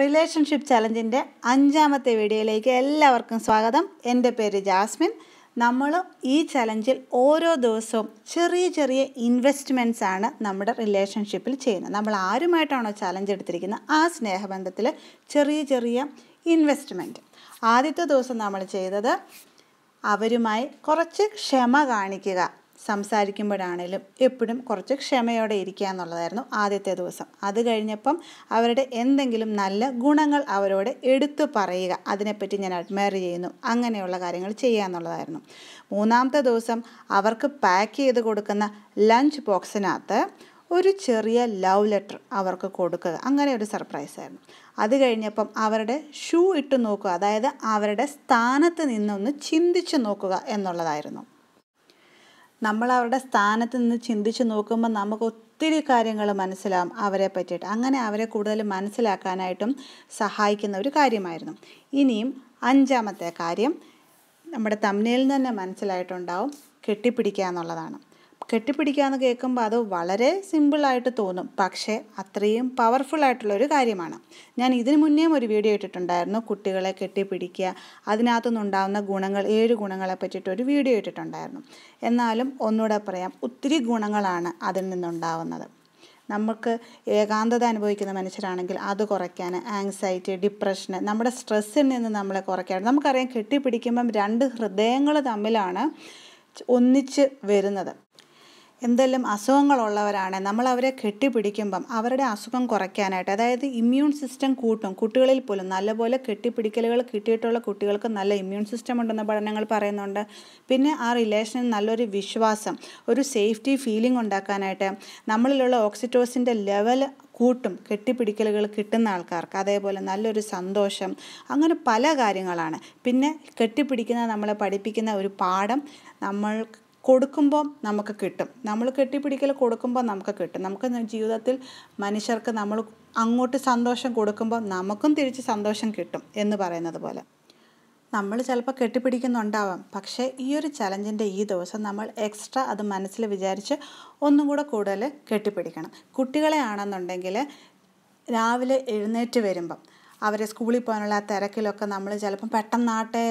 relationship ചലഞ്ചിൻ്റെ അഞ്ചാമത്തെ വീഡിയോയിലേക്ക് എല്ലാവർക്കും സ്വാഗതം എൻ്റെ പേര് ജാസ്മിൻ നമ്മൾ ഈ ചലഞ്ചിൽ ഓരോ ദിവസവും ചെറിയ ചെറിയ ഇൻവെസ്റ്റ്മെൻറ്റ്സ് ആണ് നമ്മുടെ റിലേഷൻഷിപ്പിൽ ചെയ്യുന്നത് നമ്മൾ ആരുമായിട്ടാണോ ചലഞ്ച് എടുത്തിരിക്കുന്നത് ആ സ്നേഹബന്ധത്തിൽ ചെറിയ ചെറിയ ഇൻവെസ്റ്റ്മെൻറ്റ് ആദ്യത്തെ ദിവസം നമ്മൾ ചെയ്തത് അവരുമായി കുറച്ച് ക്ഷമ കാണിക്കുക സംസാരിക്കുമ്പോഴാണേലും എപ്പോഴും കുറച്ച് ക്ഷമയോടെ ഇരിക്കുക എന്നുള്ളതായിരുന്നു ആദ്യത്തെ ദിവസം അത് കഴിഞ്ഞപ്പം അവരുടെ എന്തെങ്കിലും നല്ല ഗുണങ്ങൾ അവരോട് എടുത്തു പറയുക അതിനെപ്പറ്റി ഞാൻ അഡ്മയർ ചെയ്യുന്നു അങ്ങനെയുള്ള കാര്യങ്ങൾ ചെയ്യുക എന്നുള്ളതായിരുന്നു മൂന്നാമത്തെ ദിവസം അവർക്ക് പാക്ക് ചെയ്ത് കൊടുക്കുന്ന ലഞ്ച് ബോക്സിനകത്ത് ഒരു ചെറിയ ലവ് ലെറ്റർ അവർക്ക് കൊടുക്കുക അങ്ങനെ ഒരു സർപ്രൈസ് ആയിരുന്നു അത് കഴിഞ്ഞപ്പം അവരുടെ ഷൂ ഇട്ട് നോക്കുക അതായത് അവരുടെ സ്ഥാനത്ത് നിന്നൊന്ന് ചിന്തിച്ച് നോക്കുക എന്നുള്ളതായിരുന്നു നമ്മൾ അവരുടെ സ്ഥാനത്ത് നിന്ന് ചിന്തിച്ച് നോക്കുമ്പോൾ നമുക്ക് ഒത്തിരി കാര്യങ്ങൾ മനസ്സിലാവും അവരെ പറ്റിയിട്ട് അങ്ങനെ അവരെ കൂടുതൽ മനസ്സിലാക്കാനായിട്ടും സഹായിക്കുന്ന ഒരു കാര്യമായിരുന്നു ഇനിയും അഞ്ചാമത്തെ കാര്യം നമ്മുടെ തമ്മിലിൽ തന്നെ മനസ്സിലായിട്ടുണ്ടാവും കെട്ടിപ്പിടിക്കുക എന്നുള്ളതാണ് എന്ന് കേൾക്കുമ്പോൾ അത് വളരെ സിമ്പിളായിട്ട് തോന്നും പക്ഷേ അത്രയും പവർഫുൾ ആയിട്ടുള്ള ഒരു കാര്യമാണ് ഞാൻ ഇതിന് മുന്നേയും ഒരു വീഡിയോ ഇട്ടിട്ടുണ്ടായിരുന്നു കുട്ടികളെ കെട്ടിപ്പിടിക്കുക അതിനകത്തുനിന്നുണ്ടാകുന്ന ഗുണങ്ങൾ ഏഴ് ഗുണങ്ങളെ പറ്റിയിട്ട് ഒരു വീഡിയോ ഇട്ടിട്ടുണ്ടായിരുന്നു എന്നാലും ഒന്നുകൂടെ പറയാം ഒത്തിരി ഗുണങ്ങളാണ് അതിൽ നിന്നുണ്ടാവുന്നത് നമുക്ക് ഏകാന്തത അനുഭവിക്കുന്ന മനുഷ്യരാണെങ്കിൽ അത് കുറയ്ക്കാൻ ആങ്സൈറ്റി ഡിപ്രഷൻ നമ്മുടെ സ്ട്രെസ്സിൽ നിന്ന് നമ്മളെ കുറയ്ക്കാൻ നമുക്കറിയാം കെട്ടിപ്പിടിക്കുമ്പം രണ്ട് ഹൃദയങ്ങൾ തമ്മിലാണ് ഒന്നിച്ച് വരുന്നത് എന്തെല്ലാം അസുഖങ്ങളുള്ളവരാണ് നമ്മൾ അവരെ കെട്ടിപ്പിടിക്കുമ്പം അവരുടെ അസുഖം കുറയ്ക്കാനായിട്ട് അതായത് ഇമ്മ്യൂൺ സിസ്റ്റം കൂട്ടും കുട്ടികളിൽ പോലും നല്ലപോലെ കെട്ടിപ്പിടിക്കലുകൾ കിട്ടിയിട്ടുള്ള കുട്ടികൾക്ക് നല്ല ഇമ്മ്യൂൺ സിസ്റ്റം ഉണ്ടെന്ന് പഠനങ്ങൾ പറയുന്നുണ്ട് പിന്നെ ആ റിലേഷനിൽ നല്ലൊരു വിശ്വാസം ഒരു സേഫ്റ്റി ഫീലിംഗ് ഉണ്ടാക്കാനായിട്ട് നമ്മളിലുള്ള ഓക്സിറ്റോസിൻ്റെ ലെവൽ കൂട്ടും കെട്ടിപ്പിടിക്കലുകൾ കിട്ടുന്ന ആൾക്കാർക്ക് അതേപോലെ നല്ലൊരു സന്തോഷം അങ്ങനെ പല കാര്യങ്ങളാണ് പിന്നെ കെട്ടിപ്പിടിക്കുന്ന നമ്മളെ പഠിപ്പിക്കുന്ന ഒരു പാഠം നമ്മൾ കൊടുക്കുമ്പം നമുക്ക് കിട്ടും നമ്മൾ കെട്ടിപ്പിടിക്കൽ കൊടുക്കുമ്പോൾ നമുക്ക് കിട്ടും നമുക്ക് ജീവിതത്തിൽ മനുഷ്യർക്ക് നമ്മൾ അങ്ങോട്ട് സന്തോഷം കൊടുക്കുമ്പോൾ നമുക്കും തിരിച്ച് സന്തോഷം കിട്ടും എന്ന് പറയുന്നത് പോലെ നമ്മൾ ചിലപ്പോൾ കെട്ടിപ്പിടിക്കുന്നുണ്ടാവാം പക്ഷേ ഈ ഒരു ചലഞ്ചിൻ്റെ ഈ ദിവസം നമ്മൾ എക്സ്ട്രാ അത് മനസ്സിൽ വിചാരിച്ച് ഒന്നും കൂടെ കൂടുതൽ കെട്ടിപ്പിടിക്കണം കുട്ടികളെ ആണെന്നുണ്ടെങ്കിൽ രാവിലെ എഴുന്നേറ്റ് വരുമ്പം അവരെ സ്കൂളിൽ പോകാനുള്ള ആ തിരക്കിലൊക്കെ നമ്മൾ ചിലപ്പം പെട്ടെന്നാട്ടെ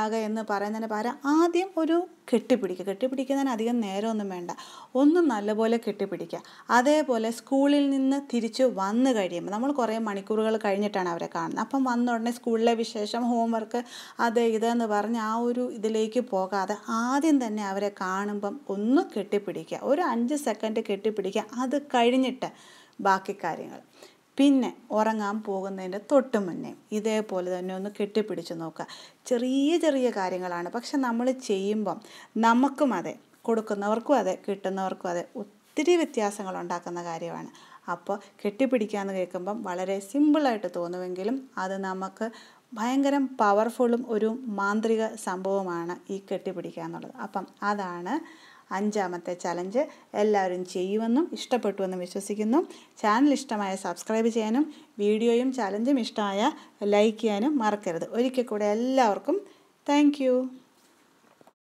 ആകുക എന്ന് പറയുന്നതിന് പകരം ആദ്യം ഒരു കെട്ടിപ്പിടിക്കുക കെട്ടിപ്പിടിക്കുന്നതിന് അധികം നേരമൊന്നും വേണ്ട ഒന്നും നല്ലപോലെ കെട്ടിപ്പിടിക്കുക അതേപോലെ സ്കൂളിൽ നിന്ന് തിരിച്ച് വന്നു കഴിയുമ്പോൾ നമ്മൾ കുറേ മണിക്കൂറുകൾ കഴിഞ്ഞിട്ടാണ് അവരെ കാണുന്നത് അപ്പം വന്ന ഉടനെ സ്കൂളിലെ വിശേഷം ഹോംവർക്ക് അത് ഇതെന്ന് പറഞ്ഞ് ആ ഒരു ഇതിലേക്ക് പോകാതെ ആദ്യം തന്നെ അവരെ കാണുമ്പം ഒന്ന് കെട്ടിപ്പിടിക്കുക ഒരു അഞ്ച് സെക്കൻഡ് കെട്ടിപ്പിടിക്കുക അത് കഴിഞ്ഞിട്ട് ബാക്കി കാര്യങ്ങൾ പിന്നെ ഉറങ്ങാൻ പോകുന്നതിൻ്റെ തൊട്ട് മുന്നേ ഇതേപോലെ തന്നെ ഒന്ന് കെട്ടിപ്പിടിച്ച് നോക്കുക ചെറിയ ചെറിയ കാര്യങ്ങളാണ് പക്ഷെ നമ്മൾ ചെയ്യുമ്പം നമുക്കും അതെ കൊടുക്കുന്നവർക്കും അതെ കിട്ടുന്നവർക്കും അതെ ഒത്തിരി വ്യത്യാസങ്ങൾ ഉണ്ടാക്കുന്ന കാര്യമാണ് അപ്പോൾ എന്ന് കേൾക്കുമ്പം വളരെ സിമ്പിളായിട്ട് തോന്നുമെങ്കിലും അത് നമുക്ക് ഭയങ്കരം പവർഫുള്ളും ഒരു മാന്ത്രിക സംഭവമാണ് ഈ കെട്ടിപ്പിടിക്കുക എന്നുള്ളത് അപ്പം അതാണ് അഞ്ചാമത്തെ ചലഞ്ച് എല്ലാവരും ചെയ്യുമെന്നും ഇഷ്ടപ്പെട്ടുവെന്നും വിശ്വസിക്കുന്നു ചാനൽ ഇഷ്ടമായ സബ്സ്ക്രൈബ് ചെയ്യാനും വീഡിയോയും ചലഞ്ചും ഇഷ്ടമായ ലൈക്ക് ചെയ്യാനും മറക്കരുത് ഒരിക്കൽ കൂടെ എല്ലാവർക്കും താങ്ക്